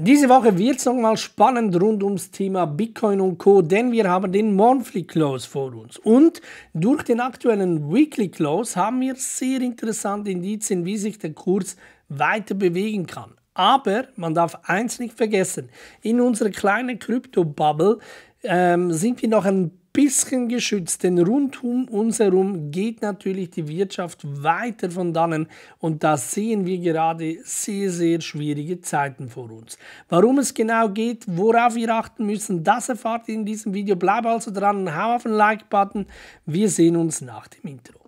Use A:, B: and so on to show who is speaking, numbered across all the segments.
A: Diese Woche wird es nochmal spannend rund ums Thema Bitcoin und Co., denn wir haben den Monthly Close vor uns. Und durch den aktuellen Weekly Close haben wir sehr interessante Indizien, wie sich der Kurs weiter bewegen kann. Aber man darf eins nicht vergessen, in unserer kleinen Krypto-Bubble ähm, sind wir noch ein bisschen geschützt, denn rund um uns herum geht natürlich die Wirtschaft weiter von dannen und da sehen wir gerade sehr, sehr schwierige Zeiten vor uns. Warum es genau geht, worauf wir achten müssen, das erfahrt ihr in diesem Video. Bleib also dran und hau auf den Like-Button. Wir sehen uns nach dem Intro.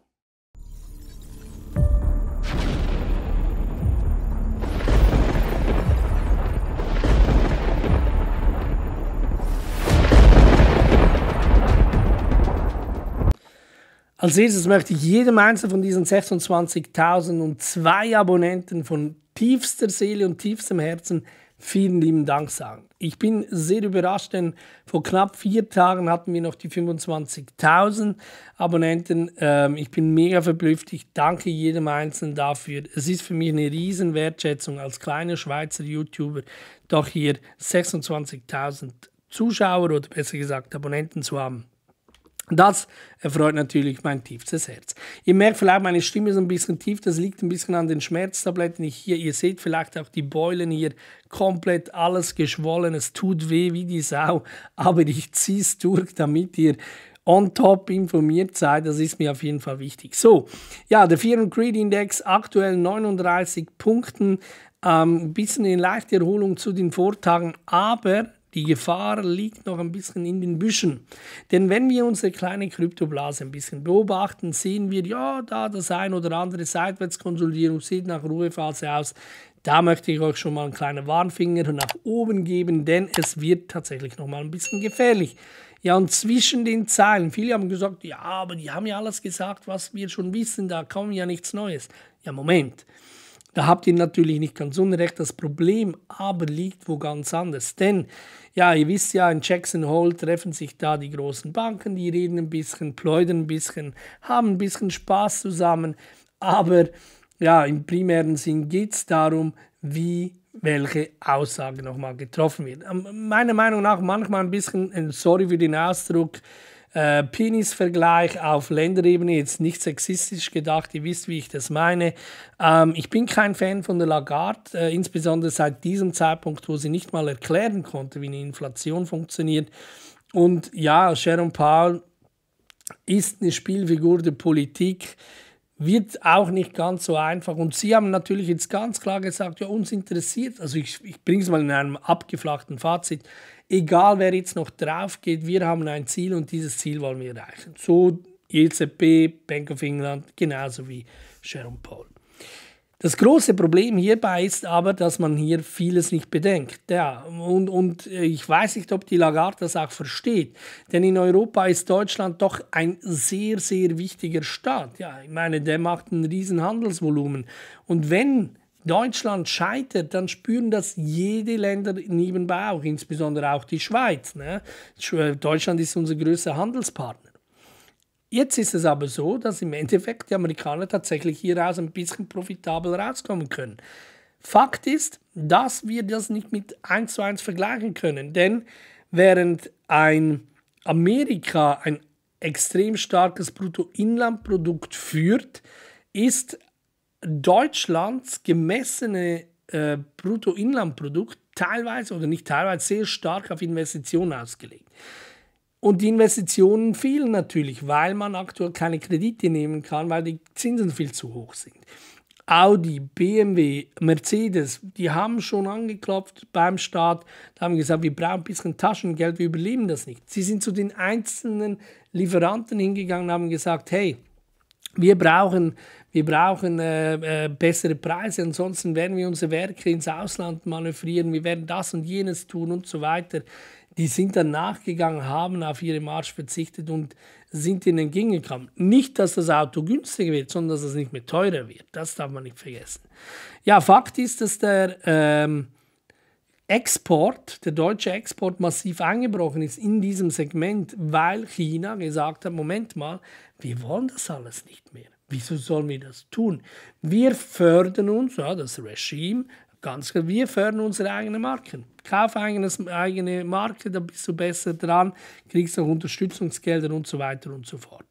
A: Als erstes möchte ich jedem einzelnen von diesen 26.002 Abonnenten von tiefster Seele und tiefstem Herzen vielen lieben Dank sagen. Ich bin sehr überrascht, denn vor knapp vier Tagen hatten wir noch die 25.000 Abonnenten. Ähm, ich bin mega verblüfft. Ich danke jedem Einzelnen dafür. Es ist für mich eine Riesenwertschätzung als kleiner Schweizer YouTuber, doch hier 26.000 Zuschauer oder besser gesagt Abonnenten zu haben. Das erfreut natürlich mein tiefstes Herz. Ihr merkt vielleicht, meine Stimme ist ein bisschen tief. Das liegt ein bisschen an den Schmerztabletten hier. Ihr seht vielleicht auch die Beulen hier komplett alles geschwollen. Es tut weh wie die Sau. Aber ich ziehe es durch, damit ihr on top informiert seid. Das ist mir auf jeden Fall wichtig. So, ja, der Fear and Greed Index aktuell 39 Punkten. Ähm, ein bisschen in leichte Erholung zu den Vortagen, aber die Gefahr liegt noch ein bisschen in den Büschen. Denn wenn wir unsere kleine Kryptoblase ein bisschen beobachten, sehen wir, ja, da das ein oder andere Seitwärtskonsolidierung sieht nach Ruhephase aus. Da möchte ich euch schon mal einen kleinen Warnfinger nach oben geben, denn es wird tatsächlich noch mal ein bisschen gefährlich. Ja, und zwischen den Zeilen, viele haben gesagt, ja, aber die haben ja alles gesagt, was wir schon wissen, da kommt ja nichts Neues. Ja, Moment. Da habt ihr natürlich nicht ganz unrecht. Das Problem aber liegt wo ganz anders. Denn ja, ihr wisst ja, in Jackson Hole treffen sich da die großen Banken, die reden ein bisschen, pläudern ein bisschen, haben ein bisschen Spaß zusammen. Aber ja, im primären Sinn geht es darum, wie welche Aussage nochmal getroffen wird. Ähm, meiner Meinung nach manchmal ein bisschen, sorry für den Ausdruck, äh, Penisvergleich auf Länderebene jetzt nicht sexistisch gedacht, ihr wisst, wie ich das meine. Ähm, ich bin kein Fan von der Lagarde, äh, insbesondere seit diesem Zeitpunkt, wo sie nicht mal erklären konnte, wie eine Inflation funktioniert. Und ja, Sharon Powell ist eine Spielfigur der Politik wird auch nicht ganz so einfach. Und Sie haben natürlich jetzt ganz klar gesagt, ja, uns interessiert, also ich, ich bringe es mal in einem abgeflachten Fazit, egal wer jetzt noch drauf geht, wir haben ein Ziel und dieses Ziel wollen wir erreichen. So EZB, Bank of England, genauso wie Sharon Paul. Das große Problem hierbei ist aber, dass man hier vieles nicht bedenkt. Ja, und, und ich weiß nicht, ob die Lagarde das auch versteht. Denn in Europa ist Deutschland doch ein sehr, sehr wichtiger Staat. Ja, ich meine, der macht ein riesen Handelsvolumen. Und wenn Deutschland scheitert, dann spüren das jede Länder nebenbei auch, insbesondere auch die Schweiz. Ne? Deutschland ist unser größter Handelspartner. Jetzt ist es aber so, dass im Endeffekt die Amerikaner tatsächlich hieraus ein bisschen profitabel rauskommen können. Fakt ist, dass wir das nicht mit 1 zu 1 vergleichen können, denn während ein Amerika ein extrem starkes Bruttoinlandprodukt führt, ist Deutschlands gemessene äh, Bruttoinlandprodukt teilweise oder nicht teilweise sehr stark auf Investitionen ausgelegt. Und die Investitionen fehlen natürlich, weil man aktuell keine Kredite nehmen kann, weil die Zinsen viel zu hoch sind. Audi, BMW, Mercedes, die haben schon angeklopft beim Staat, da haben gesagt, wir brauchen ein bisschen Taschengeld, wir überleben das nicht. Sie sind zu den einzelnen Lieferanten hingegangen und haben gesagt, hey, wir brauchen, wir brauchen äh, äh, bessere Preise, ansonsten werden wir unsere Werke ins Ausland manövrieren, wir werden das und jenes tun und so weiter die sind dann nachgegangen, haben auf ihre Marsch verzichtet und sind ihnen entgegengekommen. Nicht, dass das Auto günstiger wird, sondern dass es nicht mehr teurer wird. Das darf man nicht vergessen. Ja, Fakt ist, dass der ähm, Export, der deutsche Export massiv eingebrochen ist in diesem Segment, weil China gesagt hat, Moment mal, wir wollen das alles nicht mehr. Wieso sollen wir das tun? Wir fördern uns, ja, das Regime Ganz klar, wir fördern unsere eigenen Marken. Kauf eigenes, eigene Marke, dann bist du besser dran, kriegst auch Unterstützungsgelder und so weiter und so fort.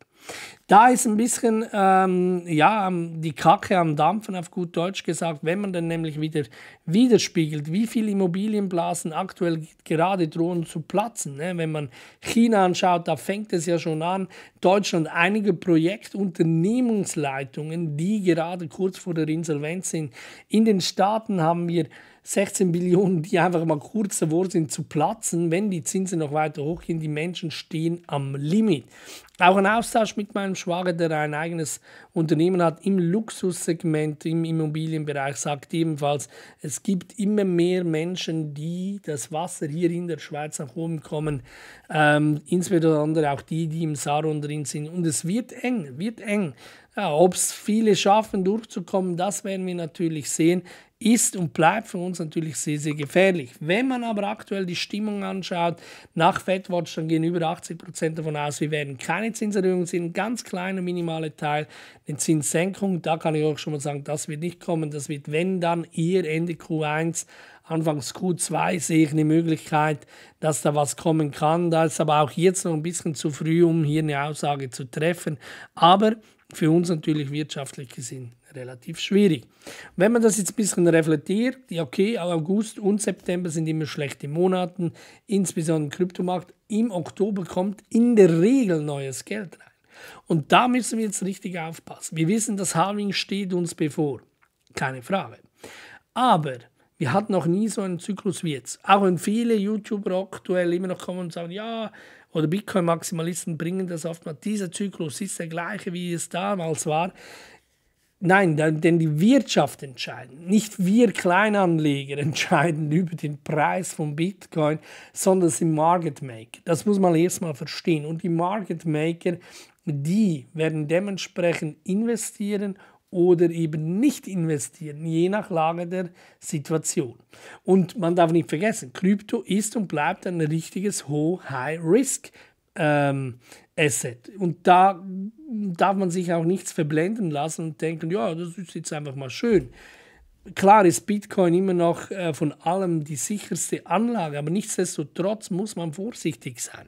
A: Da ist ein bisschen ähm, ja, die Kacke am Dampfen, auf gut Deutsch gesagt, wenn man dann nämlich wieder widerspiegelt, wie viele Immobilienblasen aktuell gerade drohen zu platzen. Ne? Wenn man China anschaut, da fängt es ja schon an. Deutschland, einige Projektunternehmungsleitungen, die gerade kurz vor der Insolvenz sind. In den Staaten haben wir 16 Billionen, die einfach mal kurz davor sind zu platzen, wenn die Zinsen noch weiter hochgehen. Die Menschen stehen am Limit. Auch ein Austausch mit meinem Schwager, der ein eigenes Unternehmen hat im Luxussegment, im Immobilienbereich, sagt ebenfalls, es gibt immer mehr Menschen, die das Wasser hier in der Schweiz nach oben kommen, ähm, insbesondere auch die, die im Saron drin sind. Und es wird eng, wird eng. Ja, Ob es viele schaffen, durchzukommen, das werden wir natürlich sehen. Ist und bleibt für uns natürlich sehr, sehr gefährlich. Wenn man aber aktuell die Stimmung anschaut, nach FedWatch dann gehen über 80% Prozent davon aus, wir werden keine Zinserhöhung sehen, ganz kleiner, minimaler Teil, eine Zinssenkung. Da kann ich euch schon mal sagen, das wird nicht kommen. Das wird, wenn dann, ihr Ende Q1 Anfangs Q2 sehe ich eine Möglichkeit, dass da was kommen kann. Da ist aber auch jetzt noch ein bisschen zu früh, um hier eine Aussage zu treffen. Aber für uns natürlich wirtschaftlich gesehen relativ schwierig. Wenn man das jetzt ein bisschen reflektiert, ja okay, August und September sind immer schlechte Monate, insbesondere im Kryptomarkt. Im Oktober kommt in der Regel neues Geld rein. Und da müssen wir jetzt richtig aufpassen. Wir wissen, das Halving steht uns bevor, keine Frage. Aber wir hatten noch nie so einen Zyklus wie jetzt. Auch wenn viele YouTuber aktuell immer noch kommen und sagen, ja, oder Bitcoin-Maximalisten bringen das oftmals, dieser Zyklus ist der gleiche, wie es damals war. Nein, denn die Wirtschaft entscheidet, Nicht wir Kleinanleger entscheiden über den Preis von Bitcoin, sondern es sind Market Maker. Das muss man erstmal verstehen. Und die Market Maker, die werden dementsprechend investieren oder eben nicht investieren, je nach Lage der Situation. Und man darf nicht vergessen, Krypto ist und bleibt ein richtiges ho High-Risk. Ähm, Asset. Und da darf man sich auch nichts verblenden lassen und denken, ja, das ist jetzt einfach mal schön. Klar ist Bitcoin immer noch äh, von allem die sicherste Anlage, aber nichtsdestotrotz muss man vorsichtig sein.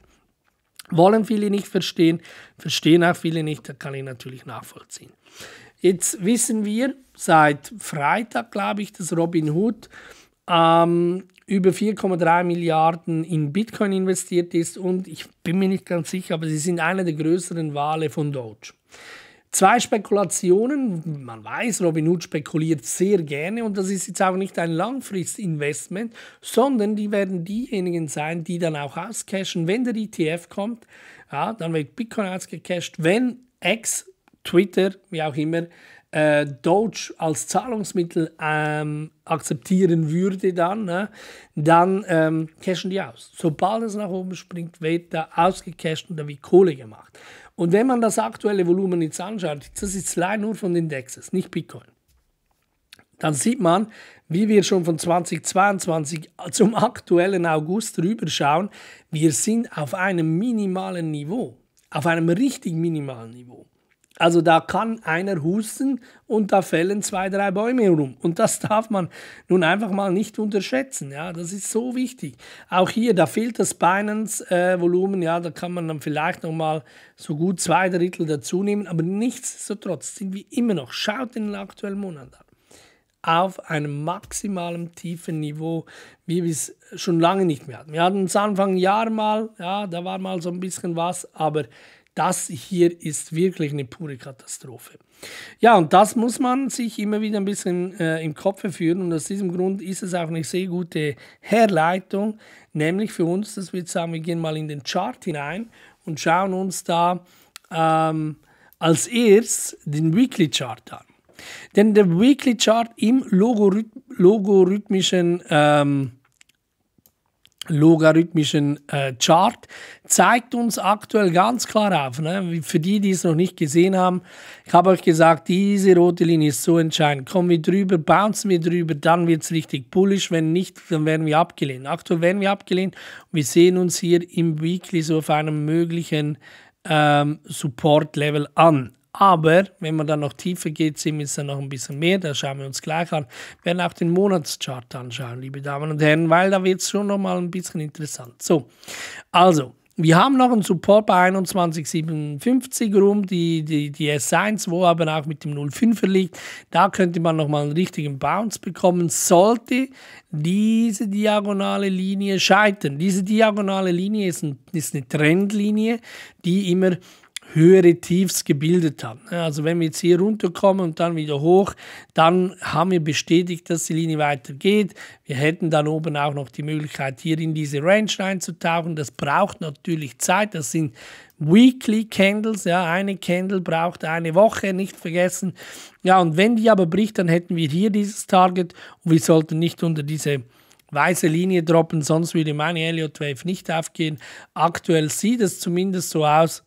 A: Wollen viele nicht verstehen, verstehen auch viele nicht, da kann ich natürlich nachvollziehen. Jetzt wissen wir seit Freitag, glaube ich, dass Robin Hood ähm, über 4,3 Milliarden in Bitcoin investiert ist und ich bin mir nicht ganz sicher, aber sie sind eine der größeren Wale von Doge. Zwei Spekulationen. Man weiß, Robin Hood spekuliert sehr gerne und das ist jetzt auch nicht ein Langfristinvestment, sondern die werden diejenigen sein, die dann auch auscashen. Wenn der ETF kommt, ja, dann wird Bitcoin ausgecashed. Wenn X Twitter, wie auch immer, äh, Doge als Zahlungsmittel ähm, akzeptieren würde, dann, ne, dann ähm, cashen die aus. Sobald es nach oben springt, wird da ausgecasht und da wird Kohle gemacht. Und wenn man das aktuelle Volumen jetzt anschaut, das ist leider nur von den Dexes, nicht Bitcoin dann sieht man, wie wir schon von 2022 zum aktuellen August rüberschauen, wir sind auf einem minimalen Niveau, auf einem richtig minimalen Niveau. Also da kann einer husten und da fällen zwei, drei Bäume rum. Und das darf man nun einfach mal nicht unterschätzen. Ja, das ist so wichtig. Auch hier, da fehlt das Binance-Volumen. Äh, ja, da kann man dann vielleicht nochmal so gut zwei Drittel dazu nehmen. Aber nichtsdestotrotz sind wir immer noch, schaut in den aktuellen Monat an, auf einem maximalen tiefen Niveau, wie wir es schon lange nicht mehr hatten. Wir hatten es Anfang Jahr mal, ja, da war mal so ein bisschen was, aber das hier ist wirklich eine pure Katastrophe. Ja, und das muss man sich immer wieder ein bisschen äh, im Kopf führen. Und aus diesem Grund ist es auch eine sehr gute Herleitung, nämlich für uns, dass wir sagen, wir gehen mal in den Chart hinein und schauen uns da ähm, als erst den Weekly Chart an. Denn der Weekly Chart im logorhythmischen ähm, logarithmischen äh, Chart zeigt uns aktuell ganz klar auf. Ne? Für die, die es noch nicht gesehen haben, ich habe euch gesagt, diese rote Linie ist so entscheidend. Kommen wir drüber, bouncen wir drüber, dann wird es richtig bullish. Wenn nicht, dann werden wir abgelehnt. Aktuell werden wir abgelehnt. Wir sehen uns hier im Weekly so auf einem möglichen ähm, Support-Level an. Aber wenn man dann noch tiefer geht, sehen wir es dann noch ein bisschen mehr. Da schauen wir uns gleich an. Wir werden auch den Monatschart anschauen, liebe Damen und Herren, weil da wird es schon noch mal ein bisschen interessant. So, also. Wir haben noch einen Support bei 21,57 rum, die, die, die S1, wo aber auch mit dem 05er liegt. Da könnte man nochmal einen richtigen Bounce bekommen, sollte diese diagonale Linie scheitern. Diese diagonale Linie ist, ein, ist eine Trendlinie, die immer höhere Tiefs gebildet hat. Also wenn wir jetzt hier runterkommen und dann wieder hoch, dann haben wir bestätigt, dass die Linie weitergeht. Wir hätten dann oben auch noch die Möglichkeit, hier in diese Range reinzutauchen. Das braucht natürlich Zeit. Das sind Weekly Candles. Ja, eine Candle braucht eine Woche, nicht vergessen. Ja, und wenn die aber bricht, dann hätten wir hier dieses Target und wir sollten nicht unter diese weiße Linie droppen, sonst würde meine Elliott Wave nicht aufgehen. Aktuell sieht es zumindest so aus,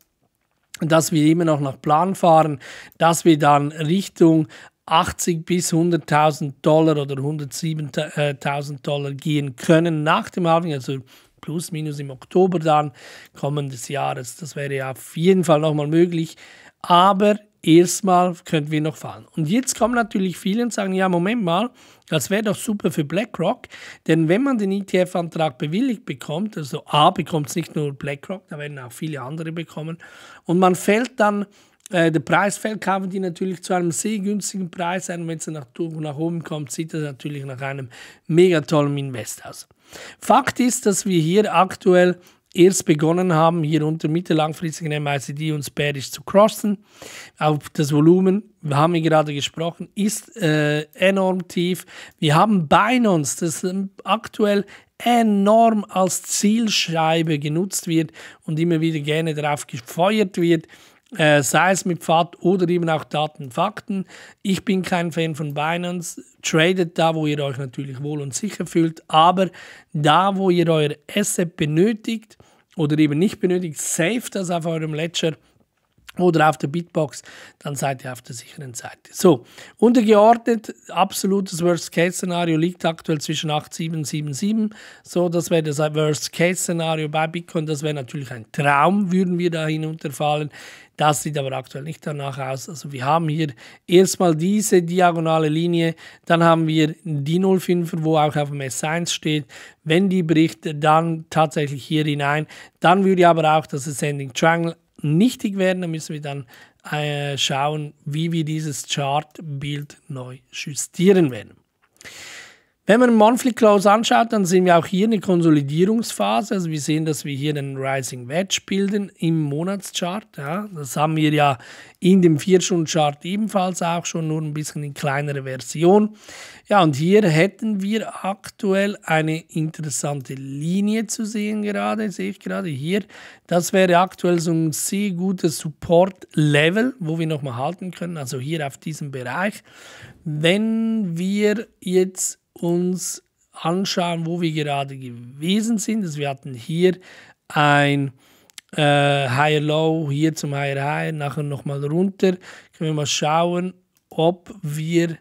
A: dass wir immer noch nach Plan fahren, dass wir dann Richtung 80 bis 100.000 Dollar oder 107.000 Dollar gehen können nach dem Halving, also plus minus im Oktober dann kommendes Jahres. Das wäre ja auf jeden Fall nochmal möglich. Aber erstmal könnten wir noch fallen. Und jetzt kommen natürlich viele und sagen, ja, Moment mal, das wäre doch super für BlackRock, denn wenn man den ETF-Antrag bewilligt bekommt, also A bekommt es nicht nur BlackRock, da werden auch viele andere bekommen, und man fällt dann, äh, der Preis fällt, kaufen die natürlich zu einem sehr günstigen Preis ein, und wenn es nach, nach oben kommt, sieht das natürlich nach einem mega tollen Invest aus. Fakt ist, dass wir hier aktuell erst begonnen haben, hier unter mittellangfristig in MICD und bearish zu crossen. Auf das Volumen, wir haben gerade gesprochen, ist äh, enorm tief. Wir haben Binance, das ähm, aktuell enorm als Zielscheibe genutzt wird und immer wieder gerne darauf gefeuert wird äh, sei es mit Pfad oder eben auch Daten, Fakten. Ich bin kein Fan von Binance. Tradet da, wo ihr euch natürlich wohl und sicher fühlt, aber da, wo ihr euer Asset benötigt oder eben nicht benötigt, safe das auf eurem Ledger oder auf der Bitbox, dann seid ihr auf der sicheren Seite. So, untergeordnet, absolutes Worst-Case-Szenario liegt aktuell zwischen 8,777. So, das wäre das Worst-Case-Szenario bei Bitcoin. Das wäre natürlich ein Traum, würden wir da hinunterfallen. Das sieht aber aktuell nicht danach aus. Also wir haben hier erstmal diese diagonale Linie, dann haben wir die 05er, wo auch auf dem S1 steht. Wenn die bricht, dann tatsächlich hier hinein. Dann würde aber auch das Ascending Triangle nichtig werden. Da müssen wir dann äh, schauen, wie wir dieses Chartbild neu justieren werden. Wenn man Monthly Close anschaut, dann sehen wir auch hier eine Konsolidierungsphase. Also wir sehen, dass wir hier einen Rising Wedge bilden im Monatschart. Ja. Das haben wir ja in dem 4-Stunden-Chart ebenfalls auch schon, nur ein bisschen in kleinere Version. Ja, und hier hätten wir aktuell eine interessante Linie zu sehen gerade, sehe ich gerade hier. Das wäre aktuell so ein sehr gutes Support-Level, wo wir nochmal halten können, also hier auf diesem Bereich. Wenn wir jetzt uns anschauen, wo wir gerade gewesen sind. Also wir hatten hier ein äh, Higher Low, hier zum Higher High, nachher nochmal runter. Können wir mal schauen, ob wir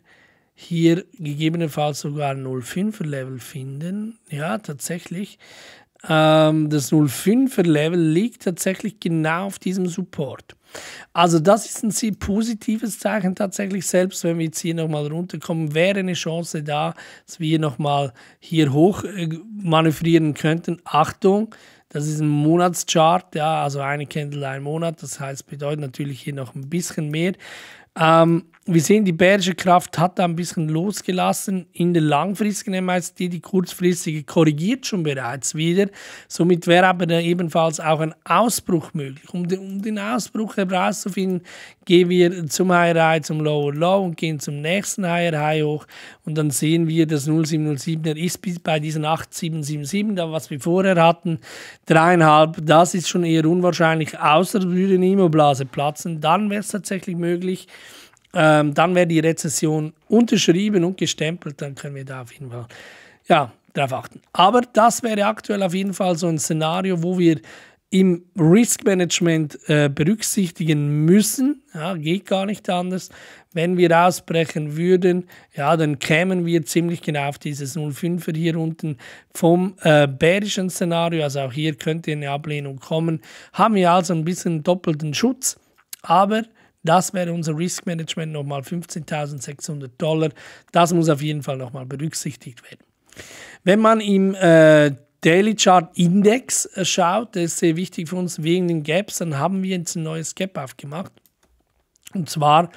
A: hier gegebenenfalls sogar 0,5er Level finden. Ja, tatsächlich. Ähm, das 05er Level liegt tatsächlich genau auf diesem Support. Also das ist ein sehr positives Zeichen tatsächlich, selbst wenn wir jetzt hier nochmal runterkommen, wäre eine Chance da, dass wir nochmal hier hoch äh, manövrieren könnten. Achtung, das ist ein Monatschart, ja, also eine Candle ein Monat, das heißt bedeutet natürlich hier noch ein bisschen mehr. Ähm, wir sehen, die bärische Kraft hat da ein bisschen losgelassen in der langfristigen MSD, die kurzfristige korrigiert schon bereits wieder. Somit wäre aber da ebenfalls auch ein Ausbruch möglich. Um den, um den Ausbruch herauszufinden, gehen wir zum Higher High, zum Lower Low und gehen zum nächsten Higher High hoch und dann sehen wir, das 0707er ist bis bei diesen 8777, was wir vorher hatten, dreieinhalb, das ist schon eher unwahrscheinlich, außer würde eine Immoblase platzen, dann wäre es tatsächlich möglich, ähm, dann wäre die Rezession unterschrieben und gestempelt, dann können wir da auf jeden Fall ja, darauf achten. Aber das wäre aktuell auf jeden Fall so ein Szenario, wo wir im Risk Management äh, berücksichtigen müssen. Ja, geht gar nicht anders. Wenn wir ausbrechen würden, ja, dann kämen wir ziemlich genau auf dieses 0,5er hier unten vom äh, bärischen Szenario. Also auch hier könnte eine Ablehnung kommen. Haben wir also ein bisschen doppelten Schutz. Aber das wäre unser Risk Management nochmal 15.600 Dollar. Das muss auf jeden Fall nochmal berücksichtigt werden. Wenn man im äh, Daily Chart Index äh, schaut, das ist sehr wichtig für uns wegen den Gaps, dann haben wir jetzt ein neues Gap aufgemacht. Und zwar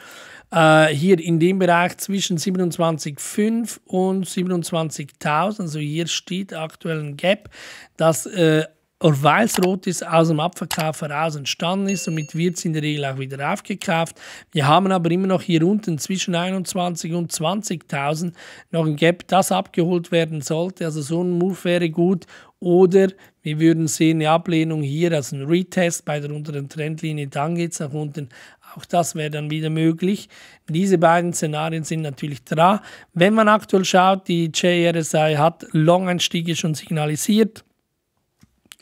A: äh, hier in dem Bereich zwischen 27,5 und 27.000. Also hier steht aktuell ein Gap, das äh, weil es rot ist aus dem Abverkauf heraus entstanden ist, somit wird es in der Regel auch wieder aufgekauft. Wir haben aber immer noch hier unten zwischen 21 und 20.000 noch ein Gap, das abgeholt werden sollte. Also so ein Move wäre gut. Oder wir würden sehen, eine Ablehnung hier, also ein Retest bei der unteren Trendlinie, dann geht es nach unten. Auch das wäre dann wieder möglich. Diese beiden Szenarien sind natürlich da. Wenn man aktuell schaut, die JRSI hat Long-Einstiege schon signalisiert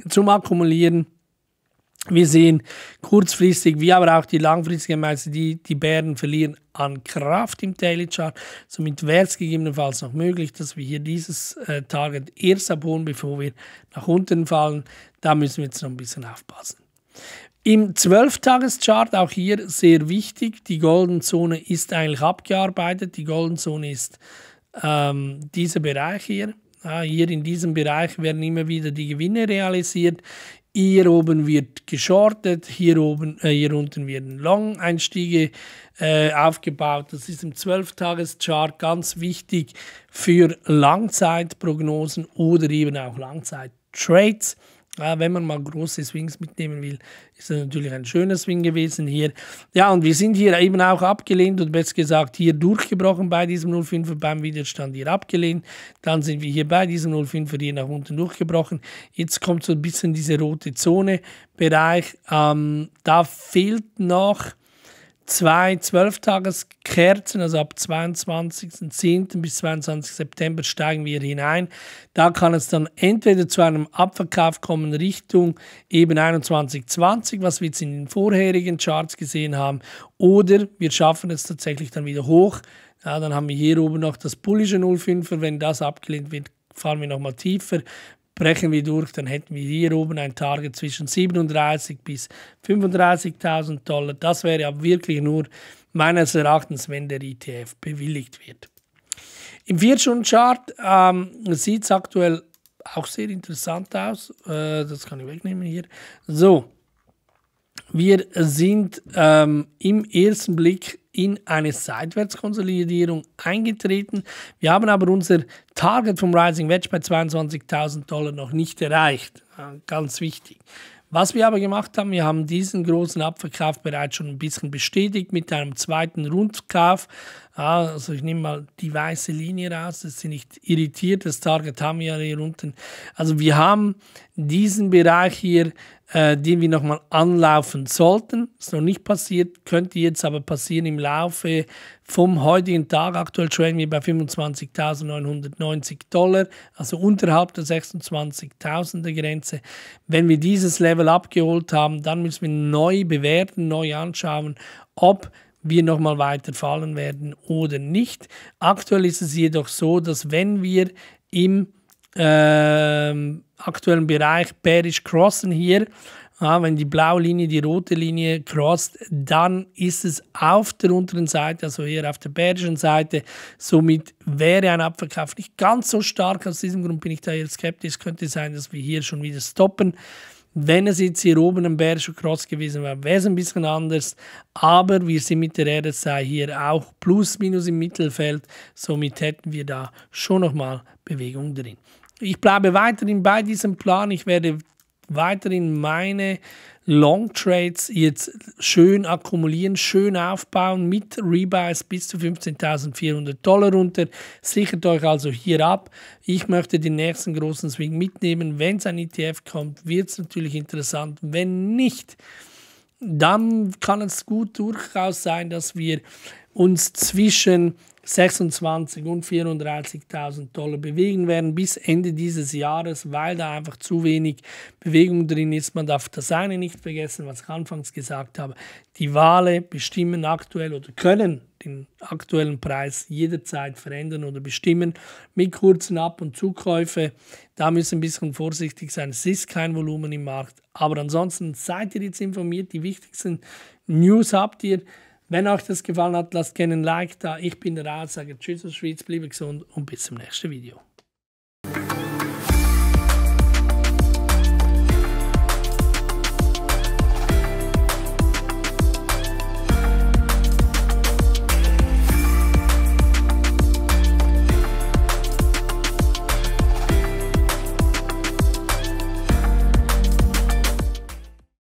A: zum Akkumulieren. Wir sehen kurzfristig wie aber auch die langfristige Meister, die, die Bären verlieren an Kraft im Daily Chart. Somit wäre es gegebenenfalls noch möglich, dass wir hier dieses äh, Target erst abholen, bevor wir nach unten fallen. Da müssen wir jetzt noch ein bisschen aufpassen. Im 12-Tages-Chart, auch hier sehr wichtig, die Golden Zone ist eigentlich abgearbeitet. Die Golden Zone ist ähm, dieser Bereich hier. Ah, hier in diesem Bereich werden immer wieder die Gewinne realisiert. Hier oben wird geschortet, hier, oben, äh, hier unten werden Long-Einstiege äh, aufgebaut. Das ist im 12-Tages-Chart ganz wichtig für Langzeitprognosen oder eben auch Langzeit-Trades. Ja, ah, wenn man mal große Swings mitnehmen will, ist das natürlich ein schöner Swing gewesen hier. Ja, und wir sind hier eben auch abgelehnt und besser gesagt hier durchgebrochen bei diesem 05er beim Widerstand hier abgelehnt. Dann sind wir hier bei diesem 05er hier nach unten durchgebrochen. Jetzt kommt so ein bisschen diese rote Zone-Bereich. Ähm, da fehlt noch zwei Zwölftageskerzen, also ab 22.10. bis 22. September steigen wir hinein. Da kann es dann entweder zu einem Abverkauf kommen Richtung eben 21.20, was wir jetzt in den vorherigen Charts gesehen haben, oder wir schaffen es tatsächlich dann wieder hoch. Ja, dann haben wir hier oben noch das bullische 05er. Wenn das abgelehnt wird, fahren wir nochmal tiefer brechen wir durch, dann hätten wir hier oben ein Target zwischen 37 bis 35.000 Dollar. Das wäre ja wirklich nur meines Erachtens, wenn der ETF bewilligt wird. Im 4-Stunden-Chart ähm, sieht es aktuell auch sehr interessant aus. Äh, das kann ich wegnehmen hier. So, wir sind ähm, im ersten Blick in eine Seitwärtskonsolidierung eingetreten. Wir haben aber unser Target vom Rising Wedge bei 22.000 Dollar noch nicht erreicht. Äh, ganz wichtig. Was wir aber gemacht haben, wir haben diesen großen Abverkauf bereits schon ein bisschen bestätigt mit einem zweiten Rundkauf. Ah, also ich nehme mal die weiße Linie raus, dass sie nicht irritiert. Das Target haben wir ja hier unten. Also wir haben diesen Bereich hier äh, den wir nochmal anlaufen sollten. Ist noch nicht passiert, könnte jetzt aber passieren im Laufe vom heutigen Tag. Aktuell traden wir bei 25.990 Dollar, also unterhalb der 26.000er Grenze. Wenn wir dieses Level abgeholt haben, dann müssen wir neu bewerten, neu anschauen, ob wir nochmal weiter fallen werden oder nicht. Aktuell ist es jedoch so, dass wenn wir im ähm, aktuellen Bereich bearish crossen hier, ja, wenn die blaue Linie die rote Linie crosst, dann ist es auf der unteren Seite, also hier auf der bearischen Seite. Somit wäre ein Abverkauf nicht ganz so stark. Aus diesem Grund bin ich da eher skeptisch. Könnte sein, dass wir hier schon wieder stoppen. Wenn es jetzt hier oben ein bärischer Cross gewesen wäre, wäre es ein bisschen anders. Aber wir sind mit der RSI hier auch plus minus im Mittelfeld. Somit hätten wir da schon nochmal Bewegung drin. Ich bleibe weiterhin bei diesem Plan. Ich werde weiterhin meine Long Trades jetzt schön akkumulieren, schön aufbauen mit Rebuys bis zu 15.400 Dollar runter. Sichert euch also hier ab. Ich möchte den nächsten großen Swing mitnehmen. Wenn es ein ETF kommt, wird es natürlich interessant. Wenn nicht, dann kann es gut durchaus sein, dass wir uns zwischen 26.000 und 34.000 Dollar bewegen werden bis Ende dieses Jahres, weil da einfach zu wenig Bewegung drin ist. Man darf das eine nicht vergessen, was ich anfangs gesagt habe. Die Wale bestimmen aktuell oder können den aktuellen Preis jederzeit verändern oder bestimmen mit kurzen Ab- und Zukäufe. Da müssen ein bisschen vorsichtig sein. Es ist kein Volumen im Markt. Aber ansonsten seid ihr jetzt informiert. Die wichtigsten News habt ihr. Wenn euch das gefallen hat, lasst gerne ein Like da. Ich bin der Rat, sage Tschüss aus der Schweiz, bleibe gesund und bis zum nächsten Video.